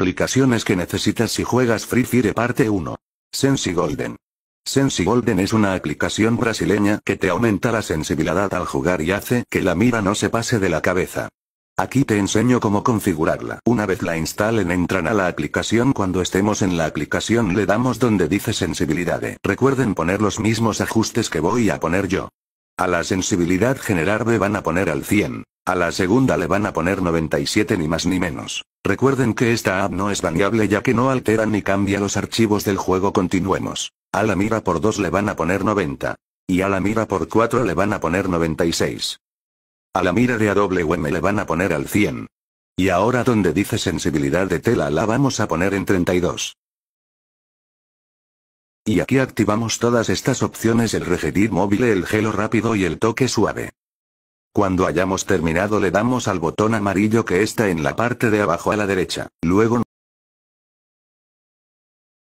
Aplicaciones que necesitas si juegas Free Fire parte 1. Sensi Golden. Sensi Golden es una aplicación brasileña que te aumenta la sensibilidad al jugar y hace que la mira no se pase de la cabeza. Aquí te enseño cómo configurarla. Una vez la instalen entran a la aplicación cuando estemos en la aplicación le damos donde dice sensibilidad. Recuerden poner los mismos ajustes que voy a poner yo. A la sensibilidad general me van a poner al 100. A la segunda le van a poner 97 ni más ni menos. Recuerden que esta app no es baneable ya que no altera ni cambia los archivos del juego. Continuemos. A la mira por 2 le van a poner 90. Y a la mira por 4 le van a poner 96. A la mira de AWM le van a poner al 100. Y ahora donde dice sensibilidad de tela la vamos a poner en 32. Y aquí activamos todas estas opciones el regedir móvil, el gelo rápido y el toque suave. Cuando hayamos terminado le damos al botón amarillo que está en la parte de abajo a la derecha. Luego